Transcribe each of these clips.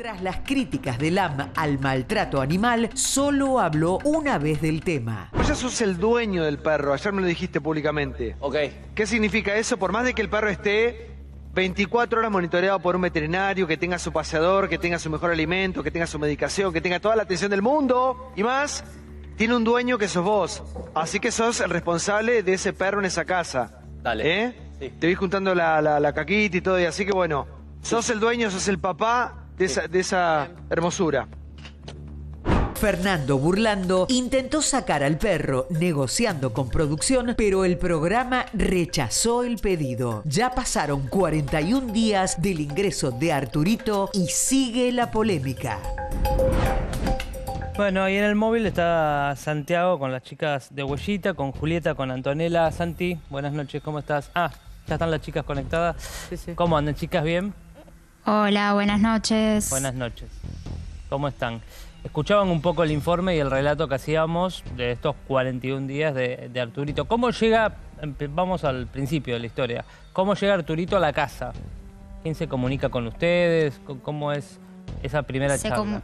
Tras las críticas del LAM al maltrato animal, solo habló una vez del tema. Vos pues ya sos el dueño del perro, ayer me lo dijiste públicamente. Ok. ¿Qué significa eso? Por más de que el perro esté 24 horas monitoreado por un veterinario, que tenga su paseador, que tenga su mejor alimento, que tenga su medicación, que tenga toda la atención del mundo y más, tiene un dueño que sos vos. Así que sos el responsable de ese perro en esa casa. Dale. ¿Eh? Te vi juntando la, la caquita y todo, y así que bueno, sos el dueño, sos el papá de, esa, hermosura. Fernando Burlando intentó sacar al perro negociando con producción, pero el programa rechazó el pedido. Ya pasaron 41 días del ingreso de Arturito y sigue la polémica. Bueno, ahí en el móvil está Santiago con las chicas de Huellita, con Julieta, con Antonella. Santi, buenas noches, ¿cómo estás? Ah, ya están las chicas conectadas. Sí, ¿Cómo andan, chicas? ¿Bien? Hola, buenas noches. Buenas noches. ¿Cómo están? Escuchaban un poco el informe y el relato que hacíamos de estos 41 días de, Arturito. ¿Cómo llega, vamos al principio de la historia, cómo llega Arturito a la casa? ¿Quién se comunica con ustedes? ¿Cómo es esa primera se charla?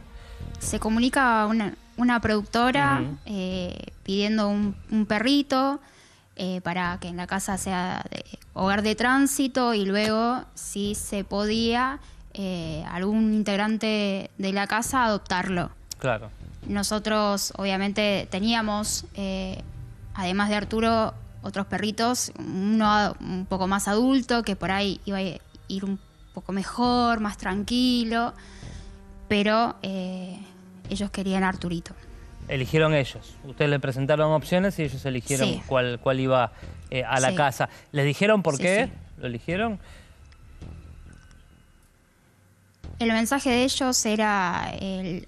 se comunica una, una productora eh, pidiendo un perrito. Eh, para que en la casa sea de eh, hogar de tránsito y luego, si se podía, eh, algún integrante de la casa adoptarlo. Claro. Nosotros, obviamente, teníamos, además de Arturo, otros perritos, uno un poco más adulto, que por ahí iba a ir un poco mejor, más tranquilo, pero ellos querían a Arturito. Eligieron ellos. Ustedes le presentaron opciones y ellos eligieron cuál, cuál iba eh, a la casa. ¿Les dijeron por qué? ¿Lo eligieron? El mensaje de ellos era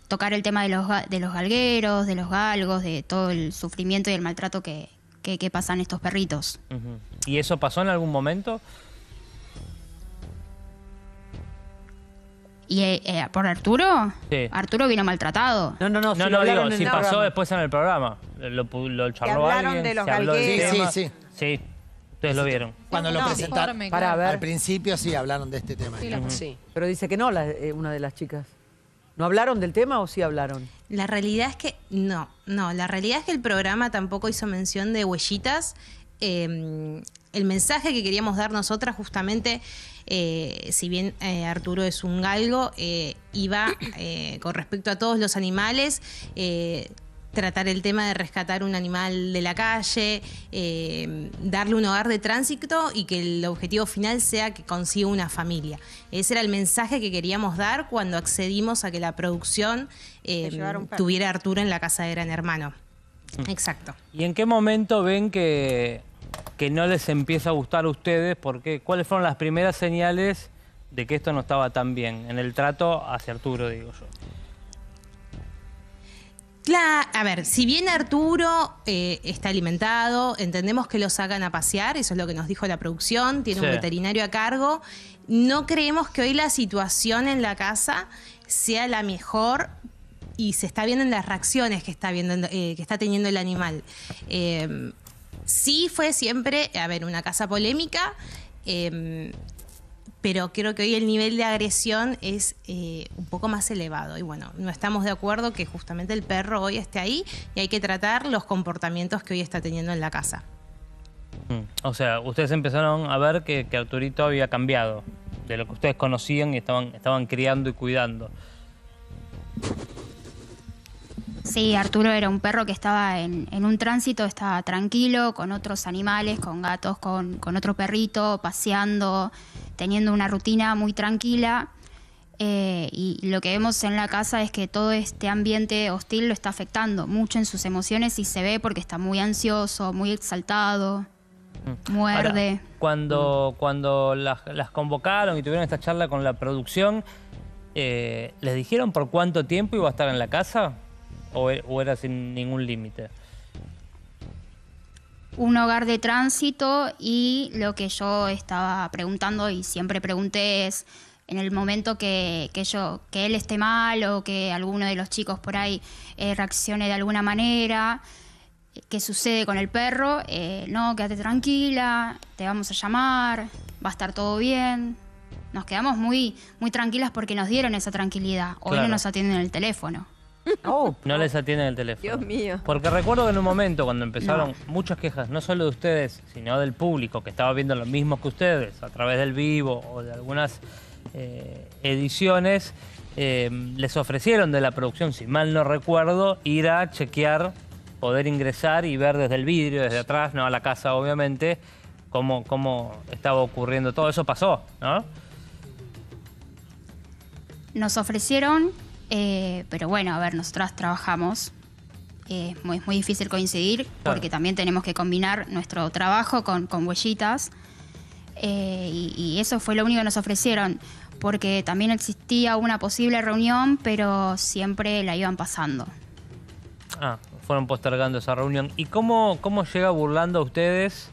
tocar el tema de los, de los galgueros, de los galgos, de todo el sufrimiento y el maltrato que, pasan estos perritos. ¿Y eso pasó en algún momento? ¿Y eh, eh, por Arturo? Sí. Arturo vino maltratado. No, no, no. no, no, si pasó después en el programa. Lo, lo charló de Sí, sí, sí. Sí, ustedes lo vieron. Cuando lo presentaron, para ver. al principio sí hablaron de este tema. Sí, Pero dice que no eh, una de las chicas. ¿No hablaron del tema o sí hablaron? La realidad es que no, no. La realidad es que el programa tampoco hizo mención de huellitas. Eh, el mensaje que queríamos dar nosotras justamente, eh, si bien eh, Arturo es un galgo, eh, iba con respecto a todos los animales, tratar el tema de rescatar un animal de la calle, darle un hogar de tránsito y que el objetivo final sea que consiga una familia. Ese era el mensaje que queríamos dar cuando accedimos a que la producción tuviera Arturo en la casa de Gran Hermano. Exacto. ¿Y en qué momento ven que que no les empieza a gustar a ustedes? Porque, ¿cuáles fueron las primeras señales de que esto no estaba tan bien? En el trato hacia Arturo, digo yo. a ver, si bien Arturo eh, está alimentado, entendemos que lo sacan a pasear, eso es lo que nos dijo la producción, tiene un veterinario a cargo, no creemos que hoy la situación en la casa sea la mejor y se está viendo en las reacciones que está, viendo, eh, que está teniendo el animal. Eh, sí fue siempre, a ver, una casa polémica, em, pero creo que hoy el nivel de agresión es eh, un poco más elevado. Y bueno, no estamos de acuerdo que justamente el perro hoy esté ahí y hay que tratar los comportamientos que hoy está teniendo en la casa. Mm. O sea, ustedes empezaron a ver que, que Arturito había cambiado de lo que ustedes conocían y estaban, estaban criando y cuidando. Sí, Arturo era un perro que estaba en, un tránsito, estaba tranquilo, con otros animales, con gatos, con, otro perrito, paseando, teniendo una rutina muy tranquila. Eh, y lo que vemos en la casa es que todo este ambiente hostil lo está afectando mucho en sus emociones y se ve porque está muy ansioso, muy exaltado, muerde. cuando cuando las, convocaron y tuvieron esta charla con la producción, eh, ¿les dijeron por cuánto tiempo iba a estar en la casa? E, o, era sin ningún límite? Un hogar de tránsito y lo que yo estaba preguntando y siempre pregunté es en el momento que, yo, que él esté mal o que alguno de los chicos por ahí eh, reaccione de alguna manera, qué sucede con el perro, eh, no, quédate tranquila, te vamos a llamar, va a estar todo bien. Nos quedamos muy, muy tranquilas porque nos dieron esa tranquilidad. o no nos atienden el teléfono. Oh. no les atienden el teléfono. Dios mío. Porque recuerdo que en un momento, cuando empezaron muchas quejas, no solo de ustedes, sino del público, que estaba viendo lo mismo que ustedes, a través del vivo o de algunas eh, ediciones, eh, les ofrecieron de la producción, si mal no recuerdo, ir a chequear, poder ingresar y ver desde el vidrio, desde atrás, no a la casa obviamente, cómo, cómo estaba ocurriendo todo. Eso pasó, ¿no? Nos ofrecieron eh, pero bueno, a ver, nosotras trabajamos. Eh, es muy, difícil coincidir porque también tenemos que combinar nuestro trabajo con, con huellitas. Eh, y, eso fue lo único que nos ofrecieron, porque también existía una posible reunión, pero siempre la iban pasando. Ah, fueron postergando esa reunión. ¿Y cómo llega burlando a ustedes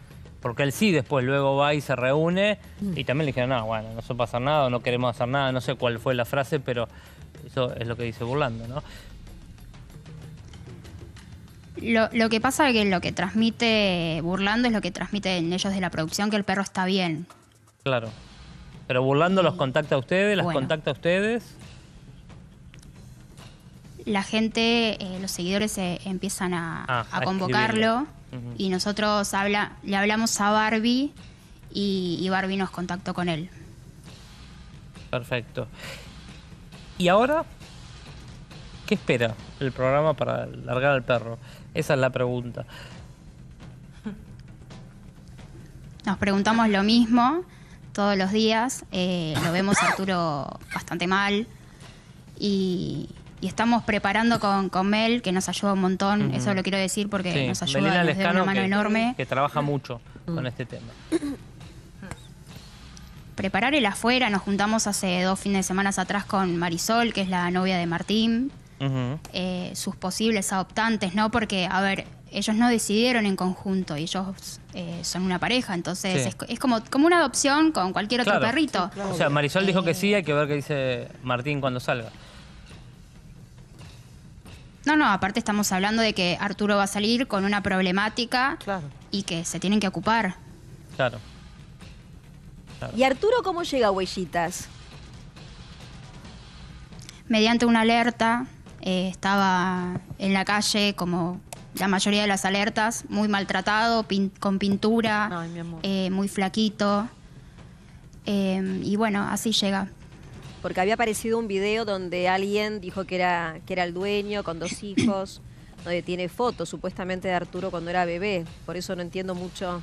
porque él sí después luego va y se reúne y mm. también le dijeron, no, bueno, no se pasa nada, no queremos hacer nada, no sé cuál fue la frase, pero eso es lo que dice Burlando, ¿no? Lo, que pasa es que lo que transmite Burlando es lo que transmiten ellos de la producción, que el perro está bien. Claro. Pero Burlando los contacta a ustedes, las contacta a ustedes la gente, eh, los seguidores empiezan a, ah, convocarlo y nosotros le hablamos a Barbie y, Barbie nos contactó con él. Perfecto. ¿Y ahora? ¿Qué espera el programa para largar al perro? Esa es la pregunta. Nos preguntamos lo mismo todos los días. Eh, lo vemos Arturo bastante mal. Y, estamos preparando con, Mel, que nos ayuda un montón, eso lo quiero decir porque nos ayuda nos una mano enorme. Que trabaja mm. mucho con mm. este tema. Preparar el afuera, nos juntamos hace dos fines de semana atrás con Marisol, que es la novia de Martín, eh, sus posibles adoptantes, ¿no? Porque, a ver, ellos no decidieron en conjunto, y ellos eh, son una pareja, entonces es, como, como una adopción con cualquier otro perrito. O sea, Marisol dijo que eh, sí, hay que ver qué dice Martín cuando salga. No, no, aparte estamos hablando de que Arturo va a salir con una problemática y que se tienen que ocupar. Claro. ¿Y Arturo cómo llega a Huellitas? Mediante una alerta, eh, estaba en la calle como la mayoría de las alertas, muy maltratado, con pintura, eh, muy flaquito. Eh, y bueno, así llega porque había aparecido un video donde alguien dijo que era, que era el dueño con dos hijos, donde tiene fotos supuestamente de Arturo cuando era bebé, por eso no entiendo mucho.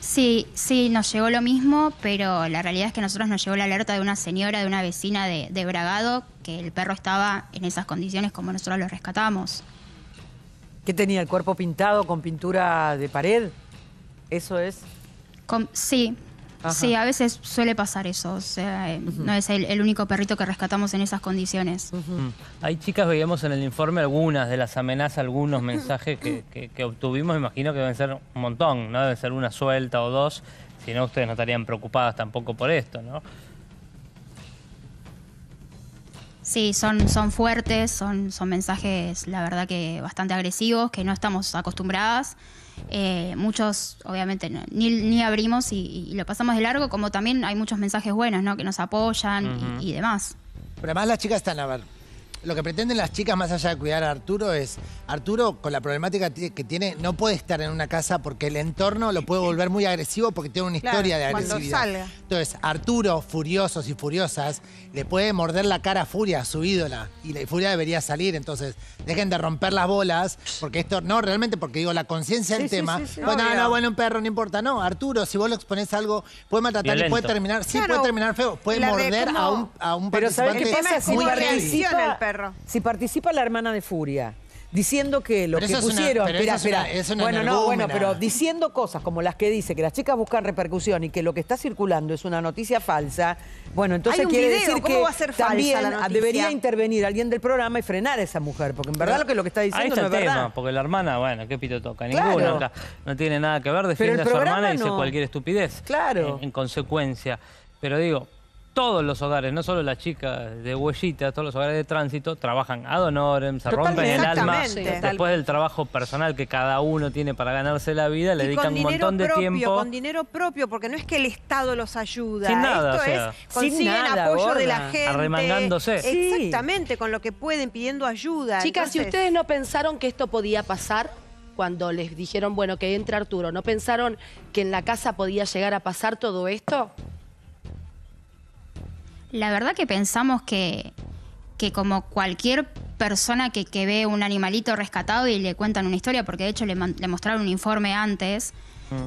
Sí, sí, nos llegó lo mismo, pero la realidad es que a nosotros nos llegó la alerta de una señora, de una vecina de, Bragado, que el perro estaba en esas condiciones como nosotros lo rescatamos. ¿Qué tenía? ¿El cuerpo pintado con pintura de pared? ¿Eso es? sí, Sí, a veces suele pasar eso. O sea, eh, No es el, único perrito que rescatamos en esas condiciones. Mm. Hay chicas, veíamos en el informe algunas de las amenazas, algunos mensajes que, obtuvimos. Imagino que deben ser un montón, ¿no? Deben ser una suelta o dos. Si no, ustedes no estarían preocupadas tampoco por esto, ¿no? Sí, son, son fuertes, son, son mensajes, la verdad, que bastante agresivos, que no estamos acostumbradas. Eh, muchos, obviamente, ni, abrimos y, lo pasamos de largo, como también hay muchos mensajes buenos, ¿no? Que nos apoyan y, y demás. Pero además las chicas están, a ver, lo que pretenden las chicas, más allá de cuidar a Arturo, es Arturo, con la problemática que tiene, no puede estar en una casa porque el entorno lo puede volver muy agresivo porque tiene una historia de agresividad. Entonces, Arturo, furiosos y furiosas, le puede morder la cara a Furia, su ídola, y la furia debería salir. Entonces, dejen de romper las bolas, porque esto, no, realmente, porque digo, la conciencia del tema. Sí, pues no, bueno, un perro, no importa. No, Arturo, si vos le exponés algo, puede maltratar y puede terminar, puede terminar feo, puede morder a un, a un Pero participante ¿sabes qué si participa la hermana de Furia diciendo que lo que pusieron, espera, espera, bueno, no, bueno, pero diciendo cosas como las que dice que las chicas buscan repercusión y que lo que está circulando es una noticia falsa, bueno, entonces quiere decir que también debería intervenir alguien del programa y frenar a esa mujer, porque en verdad lo que está diciendo está es el verdad. porque la hermana, bueno, qué pito toca, ninguna, ninguno, no tiene nada que ver, defiende a su hermana y dice cualquier estupidez. Claro. en consecuencia, pero digo, todos los hogares, no solo las chicas de huellitas, todos los hogares de tránsito trabajan ad honorem, se rompen el alma. Después del trabajo personal que cada uno tiene para ganarse la vida, le dedican un montón de tiempo. Con dinero propio, porque no es que el Estado los ayuda. Sin Esto es, consiguen apoyo de la gente. Arremangándose. Exactamente, con lo que pueden, pidiendo ayuda. Chicas, si ustedes no pensaron que esto podía pasar, cuando les dijeron, bueno, que entra Arturo, ¿no pensaron que en la casa podía llegar a pasar todo esto? La verdad que pensamos que, que como cualquier persona que, que, ve un animalito rescatado y le cuentan una historia, porque de hecho le, mostraron un informe antes,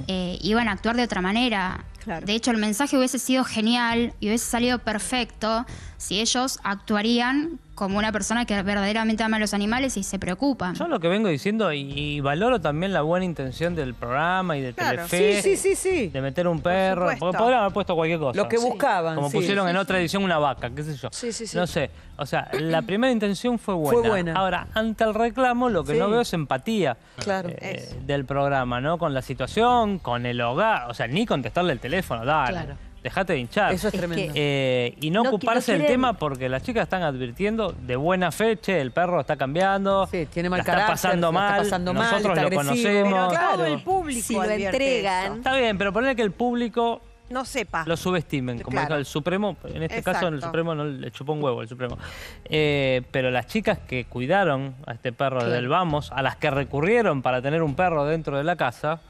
eh, iban a actuar de otra manera. De hecho, el mensaje hubiese sido genial y hubiese salido perfecto si ellos actuarían como una persona que verdaderamente ama a los animales y se preocupa. Yo lo que vengo diciendo, y, valoro también la buena intención del programa y de Telefe, sí, sí, sí, de meter un perro, podrían haber puesto cualquier cosa. Lo que buscaban. Como pusieron en otra edición una vaca, qué sé yo. No sé, o sea, la primera intención fue buena. buena. Ahora, ante el reclamo, lo que no veo es empatía eh, del programa, ¿no? Con la situación, con el hogar, o sea, ni contestarle el teléfono, dale. Claro. Dejate de hinchar. Eso es, tremendo. Eh, y no, ocuparse del tema porque las chicas están advirtiendo de buena fecha, el perro está cambiando. tiene mal está pasando mal. nosotros lo conocemos. Pero claro, el público lo entregan. Está bien, pero poner que el público no sepa. Lo subestimen, como dijo el Supremo, en este caso en el Supremo no le chupó un huevo el Supremo. Eh, pero las chicas que cuidaron a este perro del Vamos, a las que recurrieron para tener un perro dentro de la casa,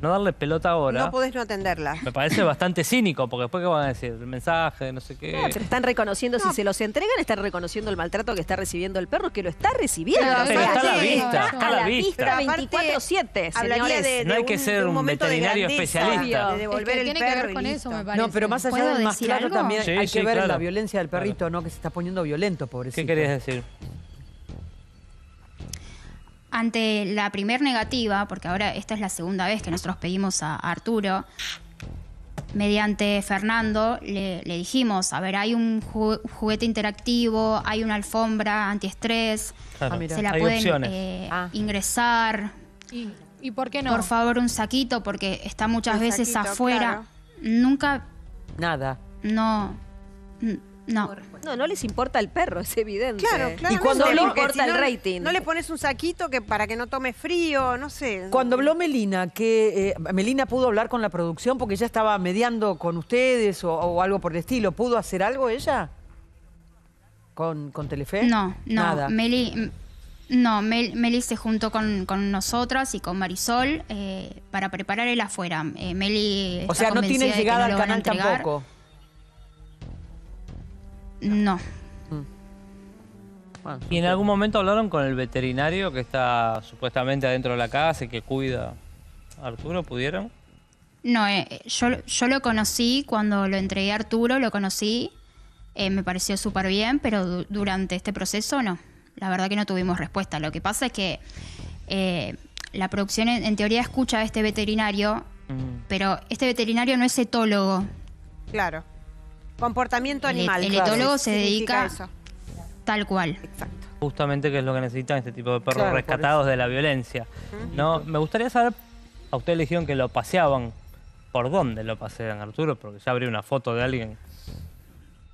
no darle pelota ahora. No podés no atenderla. Me parece bastante cínico, porque después qué van a decir, el mensaje, no sé qué. pero están reconociendo, si se los entregan, están reconociendo el maltrato que está recibiendo el perro, que lo está recibiendo. Pero, está a la vista, está a la vista. 24-7, no hay que ser un, veterinario especialista. el tiene perro que ver con eso, me parece. No, pero más allá de más claro también hay que ver la violencia del perrito, ¿no? Que se está poniendo violento, pobrecito. ¿Qué querías decir? ante la primer negativa, porque ahora esta es la segunda vez que nosotros pedimos a, Arturo, mediante Fernando le, dijimos, a ver, hay un juguete interactivo, hay una alfombra antiestrés, ah, se la pueden eh, ah. ingresar. ¿Y, por qué no? Por favor, un saquito, porque está muchas veces afuera. Nunca... Nada. No. No. No, les importa el perro, es evidente. Claro, claro. Y cuando no le importa el rating. No le pones un saquito que para que no tome frío, no sé. Cuando habló Melina, que eh, Melina pudo hablar con la producción porque ya estaba mediando con ustedes o, algo por el estilo, ¿pudo hacer algo ella? ¿Con, con Telefe? No, no. Nada. Meli, no, Meli se juntó con, con, nosotras y con Marisol eh, para preparar el afuera. Eh, Meli. O sea, no tiene llegada al canal tampoco. No. Mm. ¿Y en algún momento hablaron con el veterinario que está supuestamente adentro de la casa y que cuida a Arturo? ¿Pudieron? No, eh, yo, lo conocí cuando lo entregué a Arturo, lo conocí, eh, me pareció súper bien, pero durante este proceso no. La verdad que no tuvimos respuesta. Lo que pasa es que eh, la producción en, teoría escucha a este veterinario, mm. pero este veterinario no es etólogo. Claro. Comportamiento animal. El, etólogo se dedica tal cual. Exacto. Justamente que es lo que necesitan este tipo de perros rescatados de la violencia. No, me gustaría saber, a ustedes le dijeron que lo paseaban. ¿Por dónde lo pasean, Arturo? Porque ya abrí una foto de alguien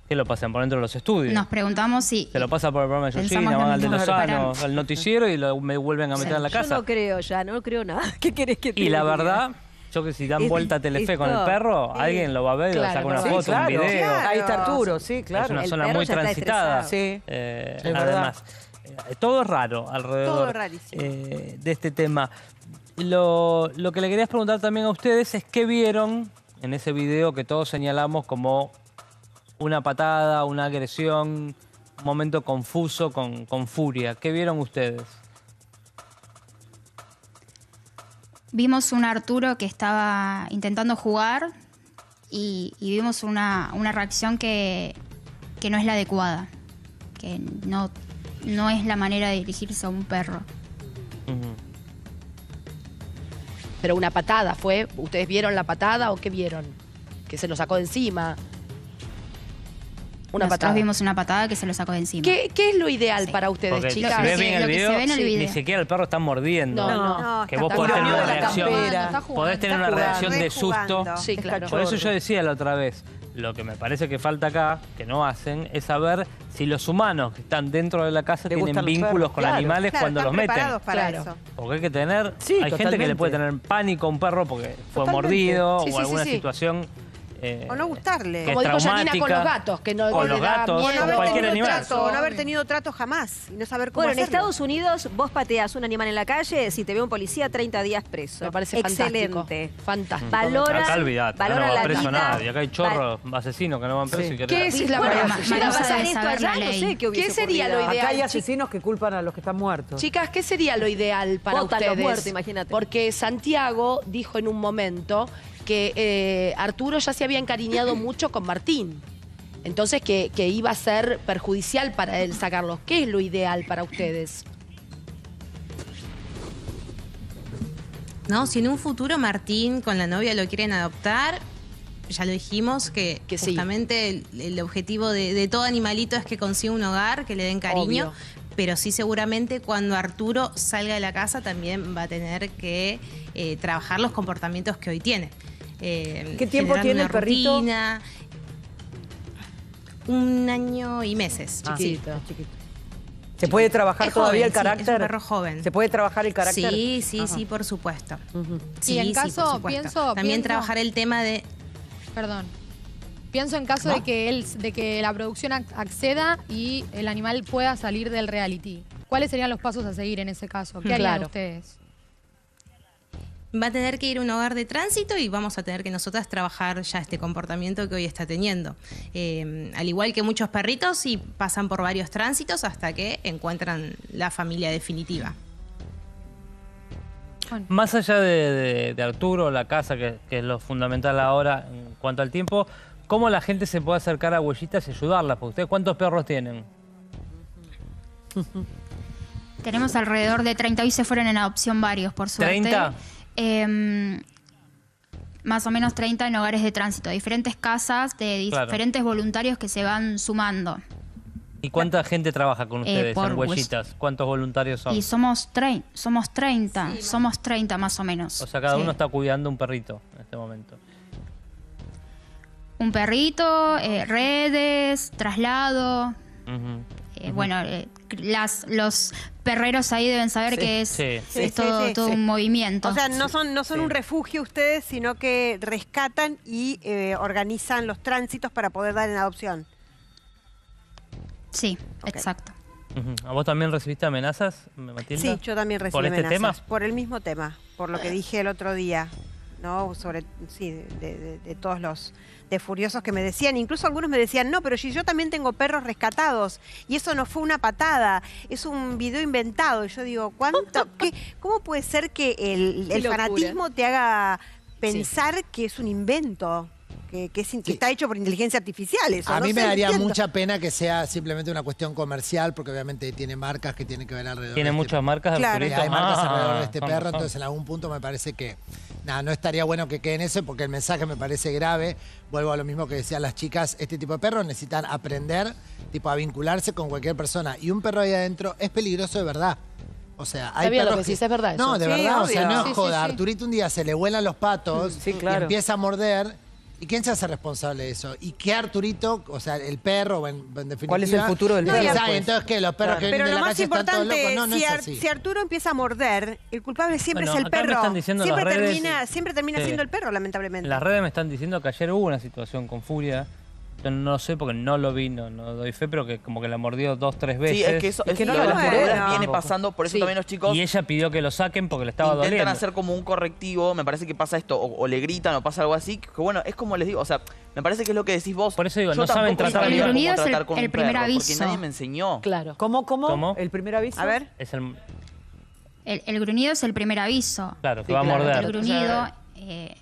que lo pasean? por dentro de los estudios. Nos preguntamos si... Se lo pasa por el programa de Yoshina, van al de al noticiero y lo, me vuelven a meter en la casa. Yo no creo ya, no creo nada. ¿Qué querés que te Y la verdad, yo que si dan vuelta a Telefe con el perro, alguien lo va a ver y saca una foto, un video. Ahí está Arturo, sí, claro. Es una zona muy transitada. Sí. Eh, además, eh, todo es raro alrededor eh, de este tema. Lo, lo que le quería preguntar también a ustedes es qué vieron en ese video que todos señalamos como una patada, una agresión, un momento confuso con, con furia. ¿Qué vieron ustedes? Vimos un Arturo que estaba intentando jugar y, vimos una, una reacción que, no es la adecuada, que no, no es la manera de dirigirse a un perro. Pero una patada fue, ¿ustedes vieron la patada o qué vieron? Que se lo sacó de encima. Una Nosotros vimos una patada que se lo sacó de encima. ¿Qué, es lo ideal para ustedes, chicas? si bien el video, ni siquiera el perro está mordiendo. No, Que vos podés tener una reacción. de susto. Sí, claro. Por eso yo decía la otra vez, lo que me parece que falta acá, que no hacen, es saber si los humanos que están dentro de la casa tienen vínculos con animales cuando los meten. Claro. Porque hay que tener, hay gente que le puede tener pánico a un perro porque fue mordido o alguna situación eh, o no gustarle. Como dijo Janina con los gatos, que no, con O no haber tenido animal. trato, no haber tenido trato jamás y no saber cómo Bueno, en Estados Unidos vos pateas un animal en la calle, si te ve un policía, 30 días preso. Me parece Excelente. fantástico. Valora, acá olvidate, no va la preso vida. nadie. Acá hay chorros asesinos que no van presos. Y ¿Qué es la no sé qué sería lo ideal? Acá hay asesinos que culpan a los que están muertos. Chicas, ¿qué sería lo ideal para ustedes? Porque Santiago dijo en un momento que eh, Arturo ya se había encariñado mucho con Martín. Entonces que, iba a ser perjudicial para él sacarlos. ¿Qué es lo ideal para ustedes? No, si en un futuro Martín con la novia lo quieren adoptar, ya lo dijimos, que, justamente el, objetivo de, todo animalito es que consiga un hogar, que le den cariño. Pero sí seguramente cuando Arturo salga de la casa también va a tener que eh, trabajar los comportamientos que hoy tiene. Eh, ¿Qué tiempo tiene el perrito? un año y meses. Ah, chiquito. ¿Se puede trabajar todavía el carácter? es perro joven. ¿Se puede trabajar el carácter? Sí, sí, sí, por supuesto. sí, en caso, pienso... También trabajar el tema de... Perdón. Pienso en caso de, que él, de que la producción acceda y el animal pueda salir del reality. ¿Cuáles serían los pasos a seguir en ese caso? ¿Qué harían ustedes? va a tener que ir a un hogar de tránsito y vamos a tener que nosotras trabajar ya este comportamiento que hoy está teniendo. Eh, al igual que muchos perritos, y pasan por varios tránsitos hasta que encuentran la familia definitiva. Más allá de, Arturo, la casa, que, es lo fundamental ahora en cuanto al tiempo, ¿cómo la gente se puede acercar a huellitas y ayudarlas? Porque ustedes, ¿cuántos perros tienen? Tenemos alrededor de 30, y se fueron en adopción varios, por suerte. ¿30? Em, más o menos 30 en hogares de tránsito, diferentes casas de diferentes voluntarios que se van sumando. ¿Y cuánta gente trabaja con eh, ustedes ¿Cuántos voluntarios son? Y somos, somos 30, somos 30 más o menos. O sea, cada uno está cuidando un perrito en este momento. Un perrito, eh, redes, traslado. Eh, bueno, eh, las, los perreros ahí deben saber que es, todo, un movimiento. O sea, no son, no son un refugio ustedes, sino que rescatan y eh, organizan los tránsitos para poder dar en adopción. Sí, exacto. ¿A vos también recibiste amenazas, Sí, yo también recibí ¿Por este tema? Por el mismo tema, por lo que dije el otro día, ¿no? Sobre, sí, de todos los de furiosos que me decían, incluso algunos me decían, no, pero si yo también tengo perros rescatados y eso no fue una patada, es un video inventado. Y yo digo, ¿cuánto? ¿Cómo puede ser que el, fanatismo te haga pensar que es un invento? que, está hecho por inteligencia artificial. a mí me daría mucha pena que sea simplemente una cuestión comercial, porque obviamente tiene marcas que tienen que ver alrededor. Tiene este muchas marcas. Claro. Hay marcas ah, alrededor de este perro, entonces en algún punto me parece que no, no estaría bueno que queden eso porque el mensaje me parece grave. Vuelvo a lo mismo que decían las chicas, este tipo de perros necesitan aprender, tipo, a vincularse con cualquier persona. Y un perro ahí adentro es peligroso de verdad. O sea, hay es verdad. No, de verdad, no joda. Arturito un día se le vuelan los patos y empieza a morder ¿Y quién se hace responsable de eso? ¿Y qué Arturito, o sea, el perro, en, definitiva? ¿Cuál es el futuro del perro? Entonces, ¿qué? Los perros que Pero lo la más importante, No, si, es si Arturo empieza a morder, el culpable siempre es el perro. siempre, termina, siempre termina siendo el perro, lamentablemente. las redes me están diciendo que ayer hubo una situación con Furia no, no, sé porque no lo vi, no, doy fe, pero que como que la mordió dos, tres veces. Sí, es que eso no viene pasando, por eso también los chicos... Y ella pidió que lo saquen porque le estaba dando. doliendo. Intentan hacer como un correctivo, me parece que pasa esto, o, le gritan o pasa algo así, que bueno, es como les digo, o sea, me parece que es lo que decís vos. Por eso digo, no saben tratar, el, cómo tratar el, con el primer aviso. Porque nadie me enseñó. Claro. ¿Cómo, cómo? cómo el primer aviso? A ver. Es el... El, gruñido es el primer aviso. Claro, que va a morder. El gruñido, eh,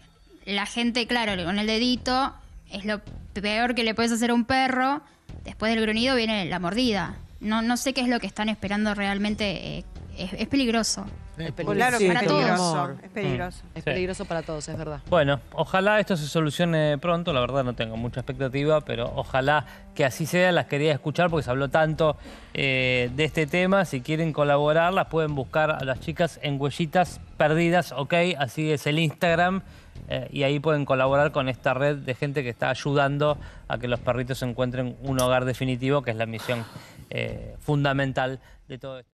la gente, claro, con el dedito es lo peor que le puedes hacer a un perro, después del gruñido viene la mordida. No, no sé qué es lo que están esperando realmente. Eh, es, peligroso. Es peligroso. para todos. Es peligroso. para todos, es verdad. Bueno, ojalá esto se solucione pronto. La verdad no tengo mucha expectativa, pero ojalá que así sea. Las quería escuchar porque se habló tanto eh, de este tema. Si quieren colaborar, las pueden buscar a las chicas en Huellitas Perdidas, ok. Así es el Instagram. Eh, y ahí pueden colaborar con esta red de gente que está ayudando a que los perritos encuentren un hogar definitivo, que es la misión eh, fundamental de todo esto.